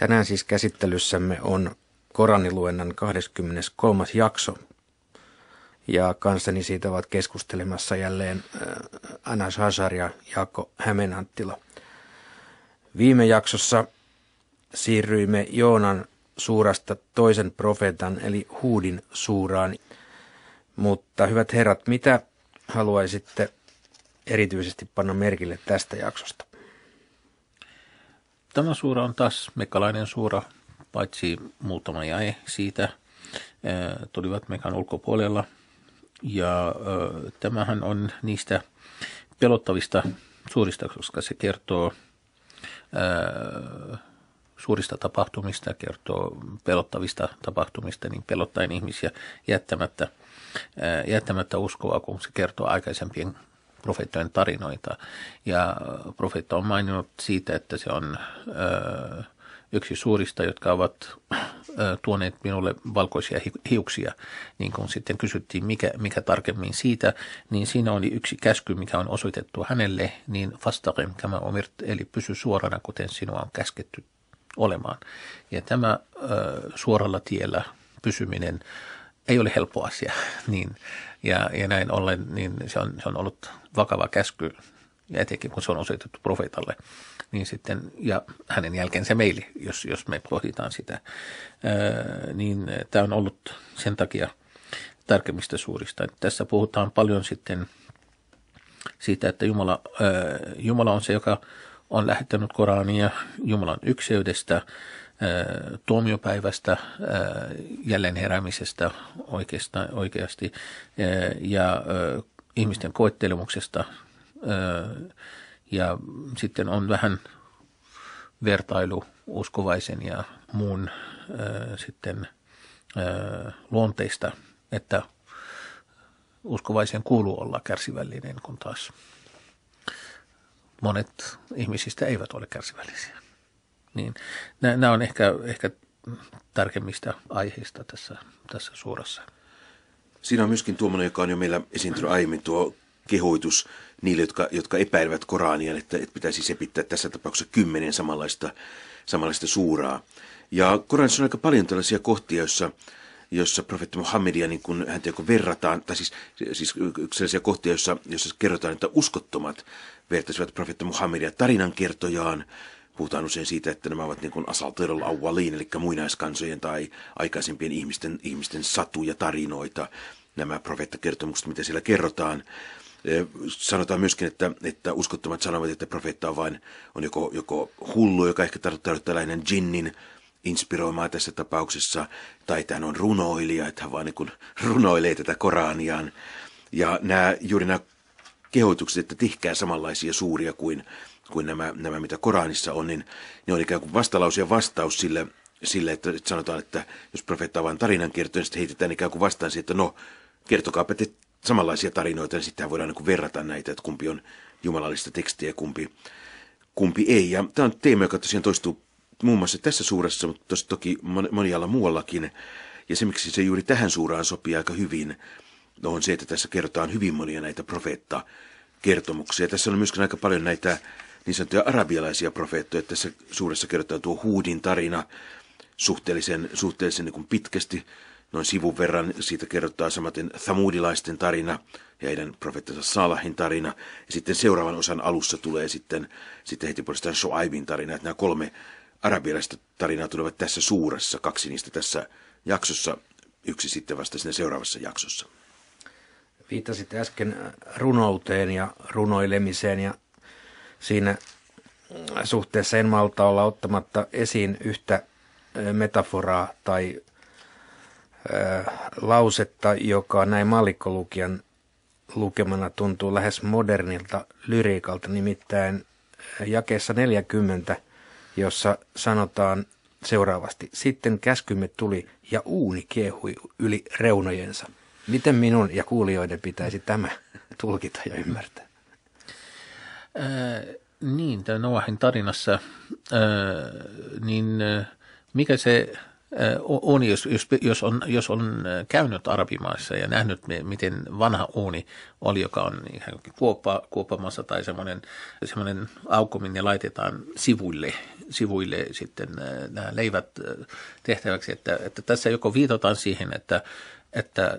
Tänään siis käsittelyssämme on Koraniluennan 23. jakso. Ja kanssani siitä ovat keskustelemassa jälleen äh, Anna Hazar ja Jaakko Hämenanttila. Viime jaksossa siirryimme Joonan suurasta toisen profeetan eli Huudin suuraan. Mutta hyvät herrat, mitä haluaisitte erityisesti panna merkille tästä jaksosta? Tämä suura on taas mekkalainen suura, paitsi muutama jäi siitä, tulivat mekan ulkopuolella. Ja tämähän on niistä pelottavista suurista, koska se kertoo suurista tapahtumista, kertoo pelottavista tapahtumista, niin pelottaen ihmisiä jättämättä, jättämättä uskoa, kun se kertoo aikaisempien profeettojen tarinoita. Ja äh, profeetta on maininnut siitä, että se on ö, äh, yksi suurista, jotka ovat ö, äh, tuoneet minulle valkoisia hiuksia. Niin kun sitten kysyttiin, mikä, mikä tarkemmin siitä, niin siinä oli yksi käsky, mikä on osoitettu hänelle, niin vastarem tämä omirt, eli pysy suorana, kuten sinua on käsketty olemaan. Ja tämä ö, suoralla tiellä pysyminen – ei ole helppo asia. Niin, ja, ja näin ollen niin se, on, se on ollut vakava käsky, ja etenkin kun se on osoitettu profeetalle, niin sitten, ja hänen jälkeensä meili, jos, jos me pohditaan sitä, ää, öö, niin tämä on ollut sen takia tärkeimmistä suurista. Tässä puhutaan paljon sitten siitä, että Jumala, ää, öö, Jumala on se, joka on lähettänyt Korania Jumalan ykseydestä, tuomiopäivästä, jälleen heräämisestä oikeasta, oikeasti ja ihmisten koettelemuksesta. Ja sitten on vähän vertailu uskovaisen ja muun sitten luonteista, että uskovaisen kuuluu olla kärsivällinen, kun taas monet ihmisistä eivät ole kärsivällisiä. Niin, nämä, on ehkä, ehkä tarkemmista aiheista tässä, tässä suorassa. Siinä on myöskin tuommoinen, joka on jo meillä esiintynyt aiemmin, tuo kehoitus niille, jotka, jotka epäilevät Korania, että, että pitäisi sepittää tässä tapauksessa kymmenen samanlaista, samanlaista suuraa. Ja Koranissa on aika paljon tällaisia kohtia, joissa jossa profeetta Muhammedia niin kun häntä joko verrataan, tai siis, siis sellaisia kohtia, jossa, joissa kerrotaan, että uskottomat vertaisivat profeetta Muhammedia tarinankertojaan, Puhutaan usein siitä, että nämä ovat niin kuin asalterol awaliin, eli muinaiskansojen tai aikaisempien ihmisten, ihmisten satuja, tarinoita, nämä profeettakertomukset, mitä siellä kerrotaan. Sanotaan myöskin, että, että uskottomat sanovat, että profeetta on vain on joko, joko hullu, joka ehkä tarkoittaa tällainen jinnin inspiroimaa tässä tapauksessa, tai että hän on runoilija, että hän vaan niin runoilee tätä Koraniaan. Ja nämä, juuri nämä kehoitukset, että tihkää samanlaisia suuria kuin kuin nämä, nämä mitä Koranissa on, niin ne on ikään kuin vastalaus ja vastaus sille, sille että, että sanotaan, että jos profeetta avaa tarinan kertoo, niin sitten heitetään ikään kuin vastaan siihen, että no, kertokaapa te samanlaisia tarinoita, niin sitten voidaan niin verrata näitä, että kumpi on jumalallista tekstiä ja kumpi, kumpi ei. Ja tämä on teema, joka tosiaan toistuu muun muassa tässä suurassa, mutta toki monialla muuallakin. Ja se, miksi se juuri tähän suuraan sopii aika hyvin, on se, että tässä kerrotaan hyvin monia näitä profeetta kertomuksia. Tässä on myöskin aika paljon näitä niin sanottuja arabialaisia profeettoja. Tässä suuressa kerrotaan tuo Huudin tarina suhteellisen, suhteellisen niin kuin pitkästi, noin sivun verran. Siitä kerrotaan samaten Thamudilaisten tarina ja heidän profeettansa Salahin tarina. Ja sitten seuraavan osan alussa tulee sitten, sitten heti puolestaan Shoaibin tarina. Että nämä kolme arabialaista tarinaa tulevat tässä suuressa, kaksi niistä tässä jaksossa, yksi sitten vasta siinä seuraavassa jaksossa. Viittasit äsken runouteen ja runoilemiseen ja siinä äh, suhteessa en malta olla ottamatta esiin yhtä äh, metaforaa tai äh, lausetta, joka näin maallikkolukijan lukemana tuntuu lähes modernilta lyriikalta, nimittäin jakeessa 40, jossa sanotaan seuraavasti. Sitten käskymme tuli ja uuni kiehui yli reunojensa. Miten minun ja kuulijoiden pitäisi tämä tulkita ja ymmärtää? Äh, niin, tämä Noahin tarinassa, äh, niin äh, mikä se on, jos, jos, jos, on, jos on käynyt arabimaissa ja nähnyt, miten vanha uuni oli, joka on ihan kuoppa, kuoppamassa tai semmoinen, semmoinen aukko, minne laitetaan sivuille, sivuille sitten nämä leivät tehtäväksi, että, että tässä joko viitataan siihen, että, että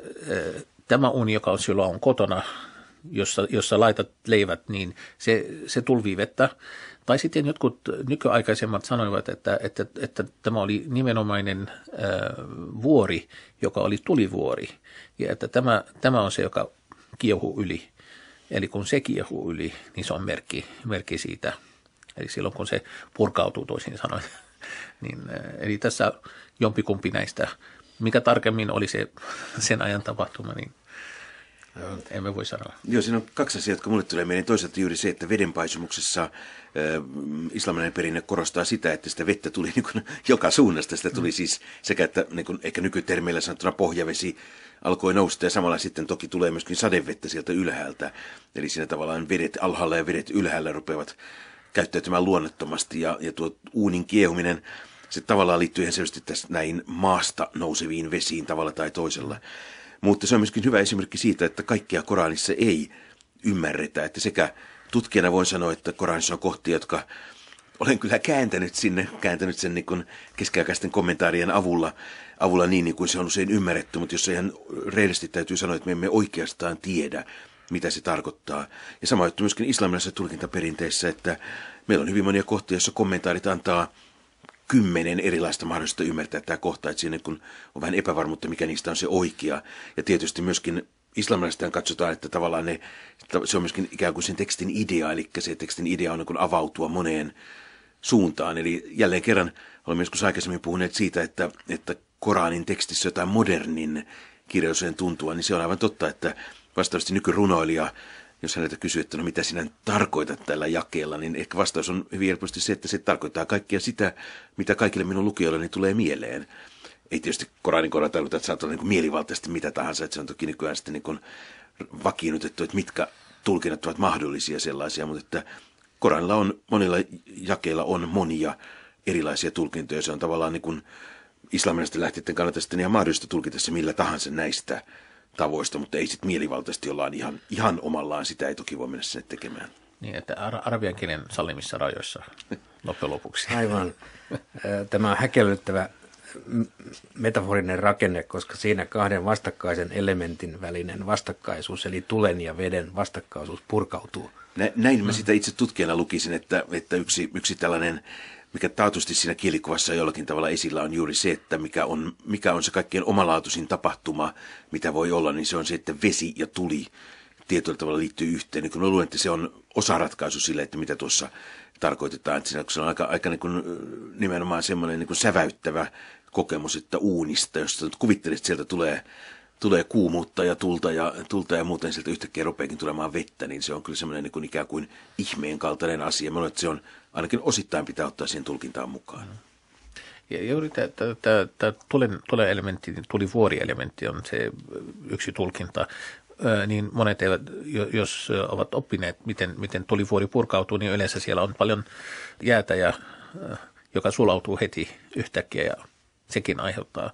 tämä uuni, joka on silloin on kotona, jossa, jossa laitat leivät, niin se, se tulvii vettä. Tai sitten jotkut nykyaikaisemmat sanoivat, että, että, että tämä oli nimenomainen ä, vuori, joka oli tulivuori. Ja että tämä, tämä on se, joka kiehuu yli. Eli kun se kiehuu yli, niin se on merkki, merkki siitä. Eli silloin kun se purkautuu toisin sanoen. niin, eli tässä jompikumpi näistä, mikä tarkemmin oli se, sen ajan tapahtuma, niin emme voi sanoa. Joo, siinä on kaksi asiaa, jotka mulle tulee mieleen. Toisaalta juuri se, että vedenpaisumuksessa äh, islamilainen perinne korostaa sitä, että sitä vettä tuli niin kuin, joka suunnasta. Sitä tuli mm. siis sekä, että niin kuin, ehkä nykytermeillä sanottuna pohjavesi alkoi nousta ja samalla sitten toki tulee myöskin sadevettä sieltä ylhäältä. Eli siinä tavallaan vedet alhaalla ja vedet ylhäällä rupeavat käyttäytymään luonnottomasti ja, ja tuo uunin kiehuminen, se tavallaan liittyy ihan selvästi tässä näihin maasta nouseviin vesiin tavalla tai toisella. Mm. Mutta se on myöskin hyvä esimerkki siitä, että kaikkia Koranissa ei ymmärretä. Että sekä tutkijana voin sanoa, että Koranissa on kohtia, jotka olen kyllä kääntänyt sinne, kääntänyt sen niin keskiaikaisten kommentaarien avulla, avulla niin, niin kuin se on usein ymmärretty, mutta jos ihan reilisti täytyy sanoa, että me emme oikeastaan tiedä, mitä se tarkoittaa. Ja sama juttu myöskin islamilaisessa tulkintaperinteessä, että meillä on hyvin monia kohtia, joissa kommentaarit antaa – kymmenen erilaista mahdollista ymmärtää tämä kohta, että siinä kun on vähän epävarmuutta, mikä niistä on se oikea. Ja tietysti myöskin islamilaistaan katsotaan, että tavallaan ne, se on myöskin ikään kuin sen tekstin idea, eli se tekstin idea on niin avautua moneen suuntaan. Eli jälleen kerran olemme joskus aikaisemmin puhuneet siitä, että, että Koranin tekstissä jotain modernin kirjallisuuden tuntua, niin se on aivan totta, että vastaavasti nykyrunoilija jos häneltä kysyy, että no mitä sinä tarkoitat tällä jakeella, niin ehkä vastaus on hyvin helposti se, että se tarkoittaa kaikkea sitä, mitä kaikille minun lukijoilleni tulee mieleen. Ei tietysti Koranin kohdalla tarkoita, että saat olla niin mielivaltaisesti mitä tahansa, että se on toki nykyään sitten niin vakiinnutettu, että mitkä tulkinnat ovat mahdollisia sellaisia, mutta että Koranilla on, monilla jakeilla on monia erilaisia tulkintoja. Se on tavallaan niin kuin islamilaisten lähteiden kannalta sitten ihan mahdollista tulkita se millä tahansa näistä tavoista, mutta ei sitten mielivaltaisesti ollaan ihan, ihan omallaan, sitä ei toki voi mennä sinne tekemään. Niin, että ar- arvia kenen salimissa rajoissa loppujen lopuksi. Aivan. Tämä on häkellyttävä metaforinen rakenne, koska siinä kahden vastakkaisen elementin välinen vastakkaisuus, eli tulen ja veden vastakkaisuus purkautuu. Nä, näin mä sitä itse tutkijana lukisin, että, että yksi, yksi tällainen mikä taatusti siinä kielikuvassa jollakin tavalla esillä on juuri se, että mikä on, mikä on se kaikkein omalaatuisin tapahtuma, mitä voi olla, niin se on se, että vesi ja tuli tietyllä tavalla liittyy yhteen. Niin kun luulen, että se on osaratkaisu sille, että mitä tuossa tarkoitetaan. Että siinä, se on aika, aika niin kuin, nimenomaan semmoinen niin kuin säväyttävä kokemus, että uunista, jos kuvittelet, että sieltä tulee tulee kuumuutta ja tulta ja, tulta ja muuten sieltä yhtäkkiä rupeakin tulemaan vettä, niin se on kyllä semmoinen niin kuin ikään kuin ihmeen kaltainen asia. Mä luulen, että se on ainakin osittain pitää ottaa siihen tulkintaan mukaan. Ja juuri tämä, tulen, tulen elementti, elementti on se yksi tulkinta. Niin monet eivät, jos ovat oppineet, miten, miten tuli vuori purkautuu, niin yleensä siellä on paljon jäätä, ja, joka sulautuu heti yhtäkkiä ja sekin aiheuttaa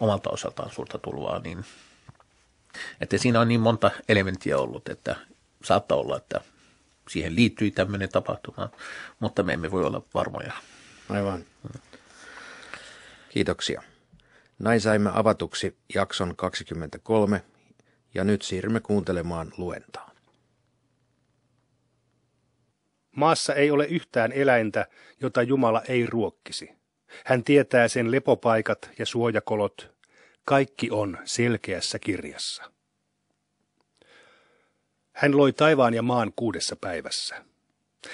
omalta osaltaan suurta tulvaa, niin että siinä on niin monta elementtiä ollut, että saattaa olla, että siihen liittyy tämmöinen tapahtuma, mutta me emme voi olla varmoja. Aivan. Kiitoksia. Näin saimme avatuksi jakson 23 ja nyt siirrymme kuuntelemaan luentaa. Maassa ei ole yhtään eläintä, jota Jumala ei ruokkisi – hän tietää sen lepopaikat ja suojakolot. Kaikki on selkeässä kirjassa. Hän loi taivaan ja maan kuudessa päivässä.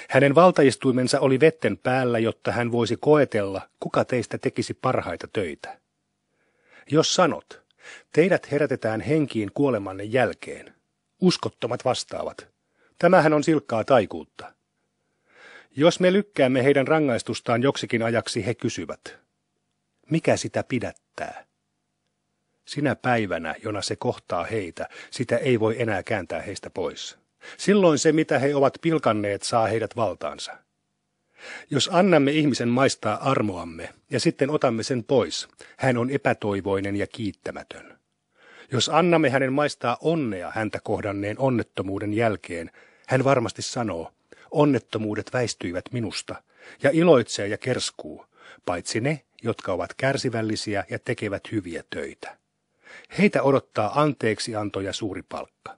Hänen valtaistuimensa oli vetten päällä, jotta hän voisi koetella, kuka teistä tekisi parhaita töitä. Jos sanot, teidät herätetään henkiin kuolemanne jälkeen, uskottomat vastaavat. Tämähän on silkkaa taikuutta. Jos me lykkäämme heidän rangaistustaan joksikin ajaksi, he kysyvät, mikä sitä pidättää? Sinä päivänä, jona se kohtaa heitä, sitä ei voi enää kääntää heistä pois. Silloin se, mitä he ovat pilkanneet, saa heidät valtaansa. Jos annamme ihmisen maistaa armoamme ja sitten otamme sen pois, hän on epätoivoinen ja kiittämätön. Jos annamme hänen maistaa onnea häntä kohdanneen onnettomuuden jälkeen, hän varmasti sanoo, onnettomuudet väistyivät minusta, ja iloitsee ja kerskuu, paitsi ne, jotka ovat kärsivällisiä ja tekevät hyviä töitä. Heitä odottaa anteeksi antoja suuri palkka.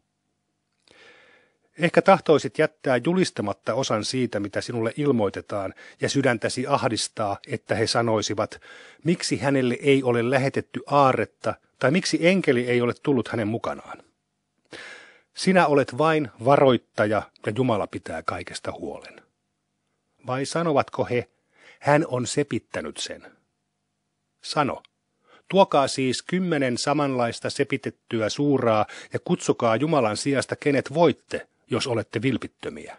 Ehkä tahtoisit jättää julistamatta osan siitä, mitä sinulle ilmoitetaan, ja sydäntäsi ahdistaa, että he sanoisivat, miksi hänelle ei ole lähetetty aarretta, tai miksi enkeli ei ole tullut hänen mukanaan. Sinä olet vain varoittaja ja Jumala pitää kaikesta huolen. Vai sanovatko he, hän on sepittänyt sen? Sano, tuokaa siis kymmenen samanlaista sepitettyä suuraa ja kutsukaa Jumalan sijasta kenet voitte, jos olette vilpittömiä.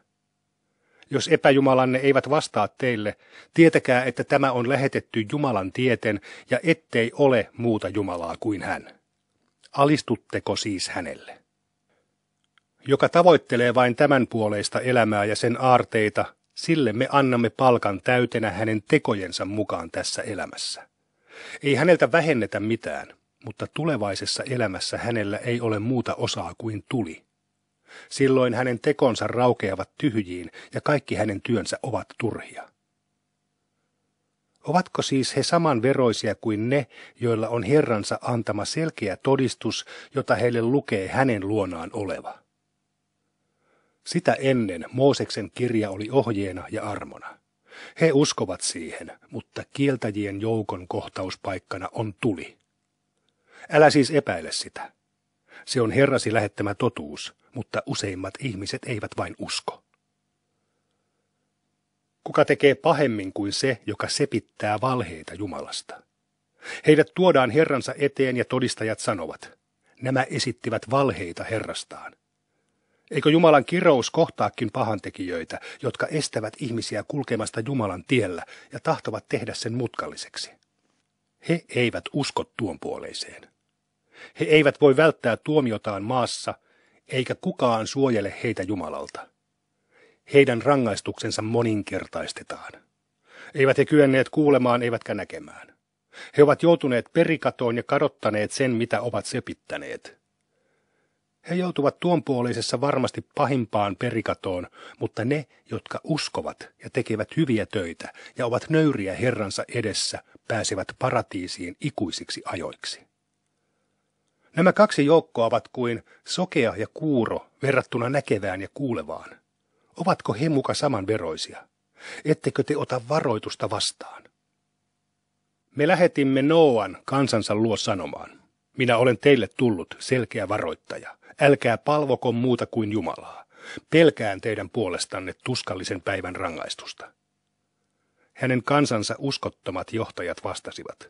Jos epäjumalanne eivät vastaa teille, tietäkää, että tämä on lähetetty Jumalan tieten ja ettei ole muuta Jumalaa kuin hän. Alistutteko siis hänelle? joka tavoittelee vain tämän puoleista elämää ja sen aarteita, sille me annamme palkan täytenä hänen tekojensa mukaan tässä elämässä. Ei häneltä vähennetä mitään, mutta tulevaisessa elämässä hänellä ei ole muuta osaa kuin tuli. Silloin hänen tekonsa raukeavat tyhjiin ja kaikki hänen työnsä ovat turhia. Ovatko siis he samanveroisia kuin ne, joilla on Herransa antama selkeä todistus, jota heille lukee hänen luonaan oleva? Sitä ennen Mooseksen kirja oli ohjeena ja armona. He uskovat siihen, mutta kieltäjien joukon kohtauspaikkana on tuli. Älä siis epäile sitä. Se on Herrasi lähettämä totuus, mutta useimmat ihmiset eivät vain usko. Kuka tekee pahemmin kuin se, joka sepittää valheita Jumalasta? Heidät tuodaan Herransa eteen ja todistajat sanovat, nämä esittivät valheita Herrastaan. Eikö Jumalan kirous kohtaakin pahantekijöitä, jotka estävät ihmisiä kulkemasta Jumalan tiellä ja tahtovat tehdä sen mutkalliseksi? He eivät usko tuon puoleiseen. He eivät voi välttää tuomiotaan maassa, eikä kukaan suojele heitä Jumalalta. Heidän rangaistuksensa moninkertaistetaan. Eivät he kyenneet kuulemaan eivätkä näkemään. He ovat joutuneet perikatoon ja kadottaneet sen, mitä ovat sepittäneet – he joutuvat tuonpuoleisessa varmasti pahimpaan perikatoon, mutta ne, jotka uskovat ja tekevät hyviä töitä ja ovat nöyriä Herransa edessä, pääsevät paratiisiin ikuisiksi ajoiksi. Nämä kaksi joukkoa ovat kuin sokea ja kuuro verrattuna näkevään ja kuulevaan. Ovatko he muka samanveroisia? Ettekö te ota varoitusta vastaan? Me lähetimme Noan kansansa luo sanomaan. Minä olen teille tullut selkeä varoittaja. Älkää palvoko muuta kuin Jumalaa. Pelkään teidän puolestanne tuskallisen päivän rangaistusta. Hänen kansansa uskottomat johtajat vastasivat.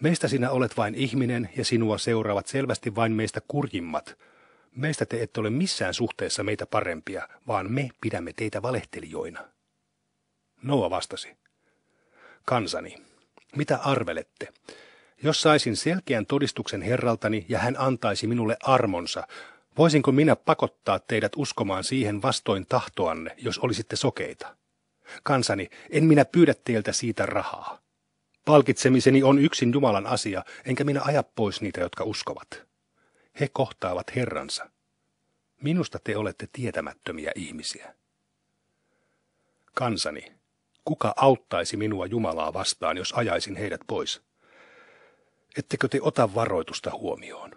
Meistä sinä olet vain ihminen ja sinua seuraavat selvästi vain meistä kurjimmat. Meistä te ette ole missään suhteessa meitä parempia, vaan me pidämme teitä valehtelijoina. Noa vastasi. Kansani, mitä arvelette? Jos saisin selkeän todistuksen herraltani ja hän antaisi minulle armonsa, voisinko minä pakottaa teidät uskomaan siihen vastoin tahtoanne, jos olisitte sokeita? Kansani, en minä pyydä teiltä siitä rahaa. Palkitsemiseni on yksin Jumalan asia, enkä minä aja pois niitä, jotka uskovat. He kohtaavat Herransa. Minusta te olette tietämättömiä ihmisiä. Kansani, kuka auttaisi minua Jumalaa vastaan, jos ajaisin heidät pois? Ettekö te ota varoitusta huomioon?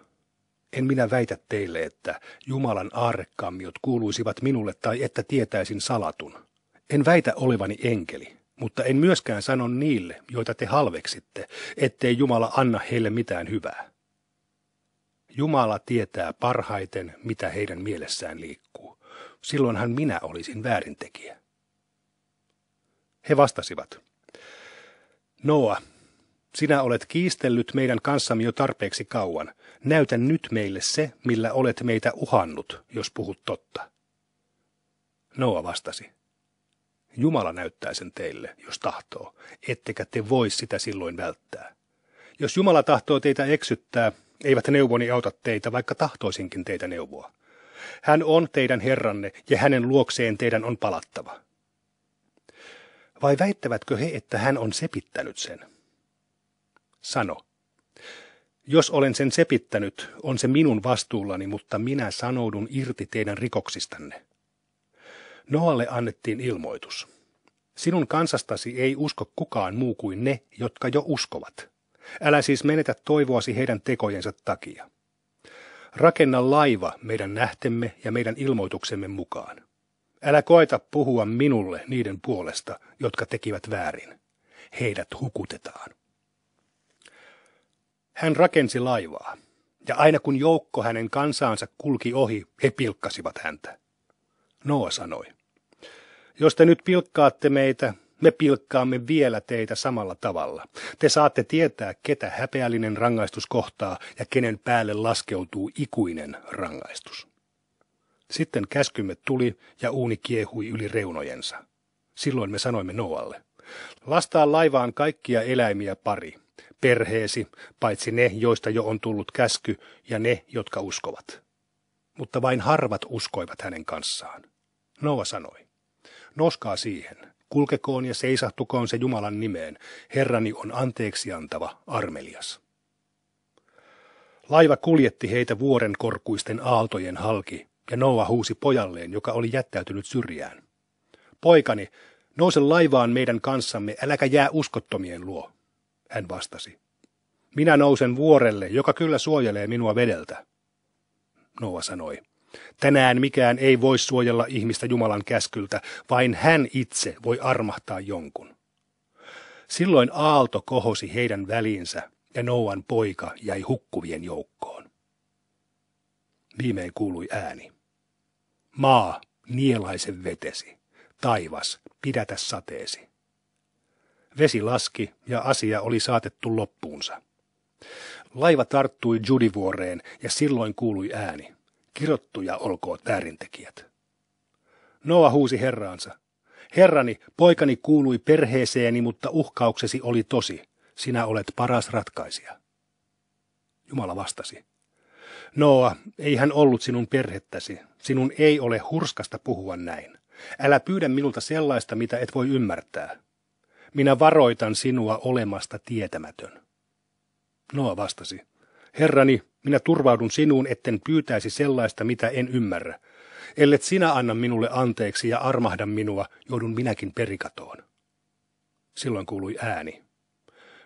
En minä väitä teille, että Jumalan aarrekammiot kuuluisivat minulle tai että tietäisin salatun. En väitä olevani enkeli, mutta en myöskään sano niille, joita te halveksitte, ettei Jumala anna heille mitään hyvää. Jumala tietää parhaiten, mitä heidän mielessään liikkuu. Silloinhan minä olisin väärintekijä. He vastasivat, Noa, sinä olet kiistellyt meidän kanssamme jo tarpeeksi kauan. Näytä nyt meille se, millä olet meitä uhannut, jos puhut totta. Noa vastasi. Jumala näyttää sen teille, jos tahtoo, ettekä te voi sitä silloin välttää. Jos Jumala tahtoo teitä eksyttää, eivät neuvoni auta teitä, vaikka tahtoisinkin teitä neuvoa. Hän on teidän herranne, ja hänen luokseen teidän on palattava. Vai väittävätkö he, että hän on sepittänyt sen? sano. Jos olen sen sepittänyt, on se minun vastuullani, mutta minä sanoudun irti teidän rikoksistanne. Noalle annettiin ilmoitus. Sinun kansastasi ei usko kukaan muu kuin ne, jotka jo uskovat. Älä siis menetä toivoasi heidän tekojensa takia. Rakenna laiva meidän nähtemme ja meidän ilmoituksemme mukaan. Älä koeta puhua minulle niiden puolesta, jotka tekivät väärin. Heidät hukutetaan. Hän rakensi laivaa, ja aina kun joukko hänen kansaansa kulki ohi, he pilkkasivat häntä. Noa sanoi, jos te nyt pilkkaatte meitä, me pilkkaamme vielä teitä samalla tavalla. Te saatte tietää, ketä häpeällinen rangaistus kohtaa ja kenen päälle laskeutuu ikuinen rangaistus. Sitten käskymme tuli ja uuni kiehui yli reunojensa. Silloin me sanoimme Noalle, lastaa laivaan kaikkia eläimiä pari, perheesi, paitsi ne, joista jo on tullut käsky, ja ne, jotka uskovat. Mutta vain harvat uskoivat hänen kanssaan. Noa sanoi, noskaa siihen, kulkekoon ja seisahtukoon se Jumalan nimeen, Herrani on anteeksiantava, armelias. Laiva kuljetti heitä vuoren korkuisten aaltojen halki, ja Noa huusi pojalleen, joka oli jättäytynyt syrjään. Poikani, nouse laivaan meidän kanssamme, äläkä jää uskottomien luo. Hän vastasi. Minä nousen vuorelle, joka kyllä suojelee minua vedeltä. Noa sanoi. Tänään mikään ei voi suojella ihmistä Jumalan käskyltä, vain hän itse voi armahtaa jonkun. Silloin aalto kohosi heidän väliinsä ja Nouan poika jäi hukkuvien joukkoon. Viimein kuului ääni. Maa, nielaise vetesi. Taivas, pidätä sateesi. Vesi laski ja asia oli saatettu loppuunsa. Laiva tarttui Judivuoreen ja silloin kuului ääni. Kirottuja olkoot väärintekijät. Noa huusi herraansa. Herrani, poikani kuului perheeseeni, mutta uhkauksesi oli tosi. Sinä olet paras ratkaisija. Jumala vastasi. Noa, ei hän ollut sinun perhettäsi. Sinun ei ole hurskasta puhua näin. Älä pyydä minulta sellaista, mitä et voi ymmärtää minä varoitan sinua olemasta tietämätön. Noa vastasi, Herrani, minä turvaudun sinuun, etten pyytäisi sellaista, mitä en ymmärrä. Ellet sinä anna minulle anteeksi ja armahda minua, joudun minäkin perikatoon. Silloin kuului ääni.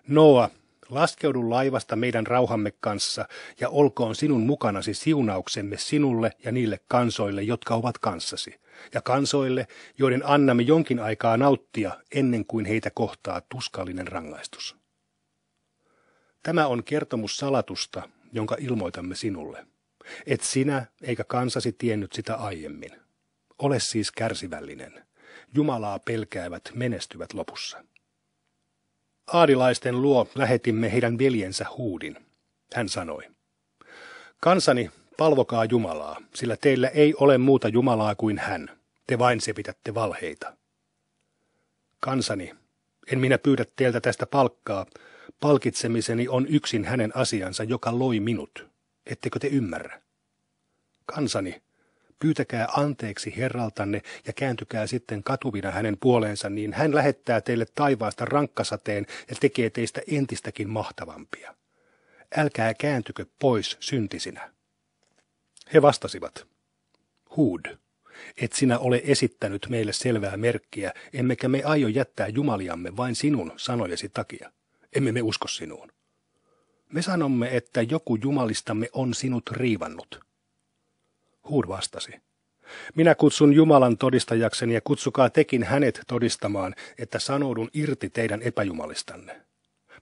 Noa, laskeudu laivasta meidän rauhamme kanssa, ja olkoon sinun mukanasi siunauksemme sinulle ja niille kansoille, jotka ovat kanssasi ja kansoille, joiden annamme jonkin aikaa nauttia ennen kuin heitä kohtaa tuskallinen rangaistus. Tämä on kertomus salatusta, jonka ilmoitamme sinulle. Et sinä eikä kansasi tiennyt sitä aiemmin. Ole siis kärsivällinen. Jumalaa pelkäävät menestyvät lopussa. Aadilaisten luo lähetimme heidän veljensä huudin. Hän sanoi, kansani Palvokaa Jumalaa, sillä teillä ei ole muuta Jumalaa kuin hän. Te vain sepitätte valheita. Kansani, en minä pyydä teiltä tästä palkkaa. Palkitsemiseni on yksin hänen asiansa, joka loi minut. Ettekö te ymmärrä? Kansani, pyytäkää anteeksi Herraltanne ja kääntykää sitten katuvina hänen puoleensa, niin hän lähettää teille taivaasta rankkasateen ja tekee teistä entistäkin mahtavampia. Älkää kääntykö pois syntisinä. He vastasivat, Huud, et sinä ole esittänyt meille selvää merkkiä, emmekä me aio jättää jumaliamme vain sinun sanojesi takia. Emme me usko sinuun. Me sanomme, että joku jumalistamme on sinut riivannut. Huud vastasi, minä kutsun Jumalan todistajakseni ja kutsukaa tekin hänet todistamaan, että sanoudun irti teidän epäjumalistanne.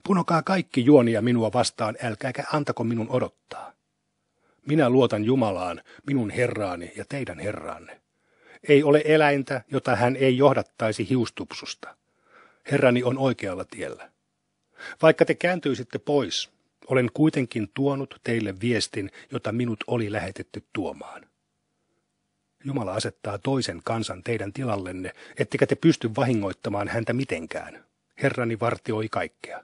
Punokaa kaikki juonia minua vastaan, älkääkä antako minun odottaa. Minä luotan Jumalaan, minun Herraani ja teidän Herraanne. Ei ole eläintä, jota hän ei johdattaisi hiustupsusta. Herrani on oikealla tiellä. Vaikka te kääntyisitte pois, olen kuitenkin tuonut teille viestin, jota minut oli lähetetty tuomaan. Jumala asettaa toisen kansan teidän tilallenne, ettekä te pysty vahingoittamaan häntä mitenkään. Herrani vartioi kaikkea.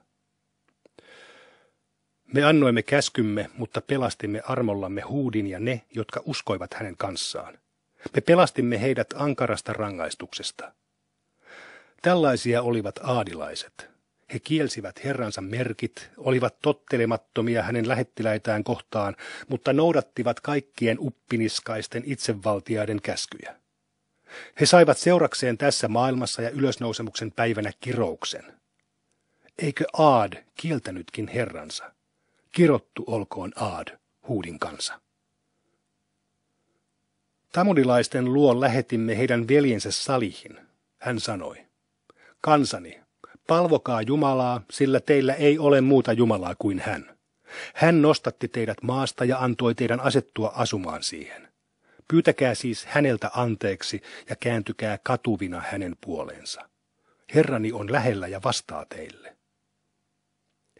Me annoimme käskymme, mutta pelastimme armollamme huudin ja ne, jotka uskoivat hänen kanssaan. Me pelastimme heidät ankarasta rangaistuksesta. Tällaisia olivat aadilaiset. He kielsivät herransa merkit, olivat tottelemattomia hänen lähettiläitään kohtaan, mutta noudattivat kaikkien uppiniskaisten itsevaltiaiden käskyjä. He saivat seurakseen tässä maailmassa ja ylösnousemuksen päivänä kirouksen. Eikö Aad kieltänytkin herransa? Kirottu olkoon Aad, huudin kansa. Tamudilaisten luo lähetimme heidän veljensä Salihin. Hän sanoi, kansani, palvokaa Jumalaa, sillä teillä ei ole muuta Jumalaa kuin hän. Hän nostatti teidät maasta ja antoi teidän asettua asumaan siihen. Pyytäkää siis häneltä anteeksi ja kääntykää katuvina hänen puoleensa. Herrani on lähellä ja vastaa teille.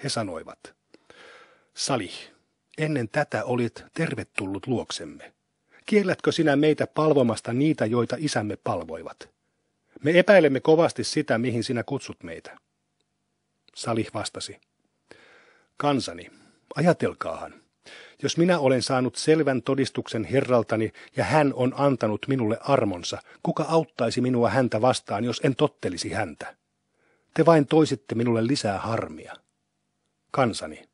He sanoivat, Salih, ennen tätä olit tervetullut luoksemme. Kiellätkö sinä meitä palvomasta niitä, joita isämme palvoivat? Me epäilemme kovasti sitä, mihin sinä kutsut meitä. Salih vastasi. Kansani, ajatelkaahan. Jos minä olen saanut selvän todistuksen herraltani ja hän on antanut minulle armonsa, kuka auttaisi minua häntä vastaan, jos en tottelisi häntä? Te vain toisitte minulle lisää harmia. Kansani,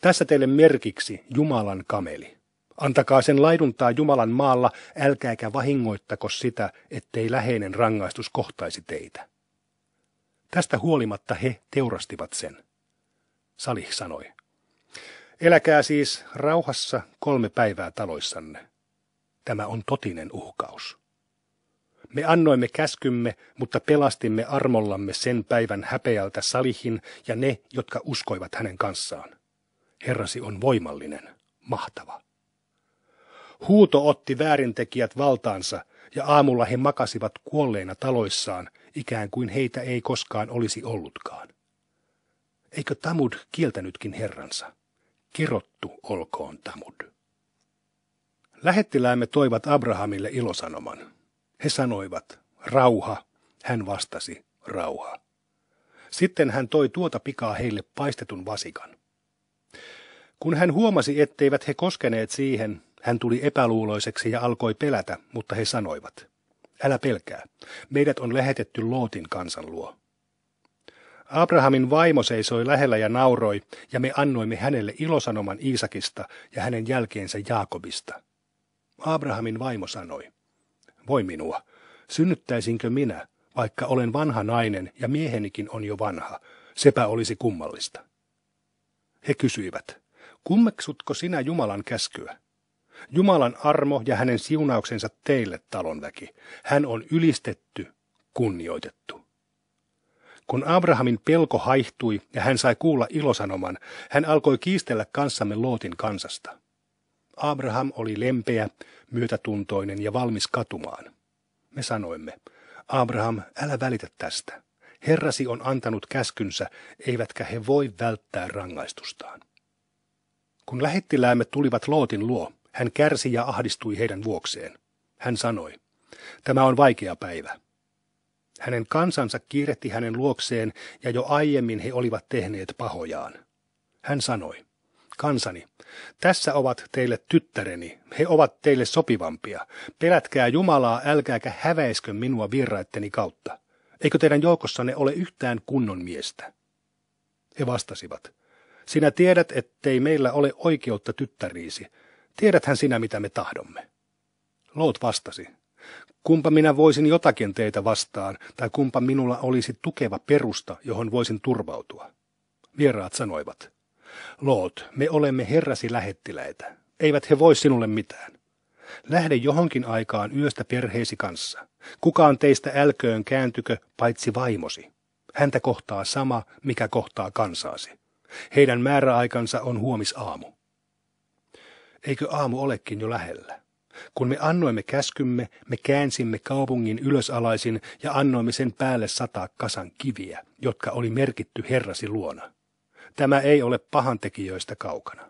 tässä teille merkiksi Jumalan kameli. Antakaa sen laiduntaa Jumalan maalla, älkääkä vahingoittako sitä, ettei läheinen rangaistus kohtaisi teitä. Tästä huolimatta he teurastivat sen. Salih sanoi. Eläkää siis rauhassa kolme päivää taloissanne. Tämä on totinen uhkaus. Me annoimme käskymme, mutta pelastimme armollamme sen päivän häpeältä Salihin ja ne, jotka uskoivat hänen kanssaan. Herrasi on voimallinen, mahtava. Huuto otti väärintekijät valtaansa, ja aamulla he makasivat kuolleina taloissaan, ikään kuin heitä ei koskaan olisi ollutkaan. Eikö Tamud kieltänytkin herransa? Kerottu olkoon Tamud. Lähettiläämme toivat Abrahamille ilosanoman. He sanoivat, rauha. Hän vastasi, rauha. Sitten hän toi tuota pikaa heille paistetun vasikan. Kun hän huomasi, etteivät he koskeneet siihen, hän tuli epäluuloiseksi ja alkoi pelätä, mutta he sanoivat, älä pelkää, meidät on lähetetty Lootin kansan luo. Abrahamin vaimo seisoi lähellä ja nauroi, ja me annoimme hänelle ilosanoman Iisakista ja hänen jälkeensä Jaakobista. Abrahamin vaimo sanoi, voi minua, synnyttäisinkö minä, vaikka olen vanha nainen ja miehenikin on jo vanha, sepä olisi kummallista. He kysyivät, Kummeksutko sinä Jumalan käskyä? Jumalan armo ja hänen siunauksensa teille, talonväki. Hän on ylistetty, kunnioitettu. Kun Abrahamin pelko haihtui ja hän sai kuulla ilosanoman, hän alkoi kiistellä kanssamme Lootin kansasta. Abraham oli lempeä, myötätuntoinen ja valmis katumaan. Me sanoimme, Abraham, älä välitä tästä. Herrasi on antanut käskynsä, eivätkä he voi välttää rangaistustaan. Kun lähettiläämme tulivat Lootin luo, hän kärsi ja ahdistui heidän vuokseen. Hän sanoi, tämä on vaikea päivä. Hänen kansansa kiirehti hänen luokseen, ja jo aiemmin he olivat tehneet pahojaan. Hän sanoi, kansani, tässä ovat teille tyttäreni, he ovat teille sopivampia. Pelätkää Jumalaa, älkääkä häväiskö minua virraitteni kautta. Eikö teidän joukossanne ole yhtään kunnon miestä? He vastasivat, sinä tiedät, ettei meillä ole oikeutta tyttäriisi. Tiedäthän sinä, mitä me tahdomme. Loot vastasi. Kumpa minä voisin jotakin teitä vastaan, tai kumpa minulla olisi tukeva perusta, johon voisin turvautua. Vieraat sanoivat. Loot, me olemme herrasi lähettiläitä. Eivät he voi sinulle mitään. Lähde johonkin aikaan yöstä perheesi kanssa. Kukaan teistä älköön kääntykö, paitsi vaimosi. Häntä kohtaa sama, mikä kohtaa kansaasi. Heidän määräaikansa on huomisaamu. Eikö aamu olekin jo lähellä? Kun me annoimme käskymme, me käänsimme kaupungin ylösalaisin ja annoimme sen päälle sataa kasan kiviä, jotka oli merkitty Herrasi luona. Tämä ei ole pahantekijöistä kaukana.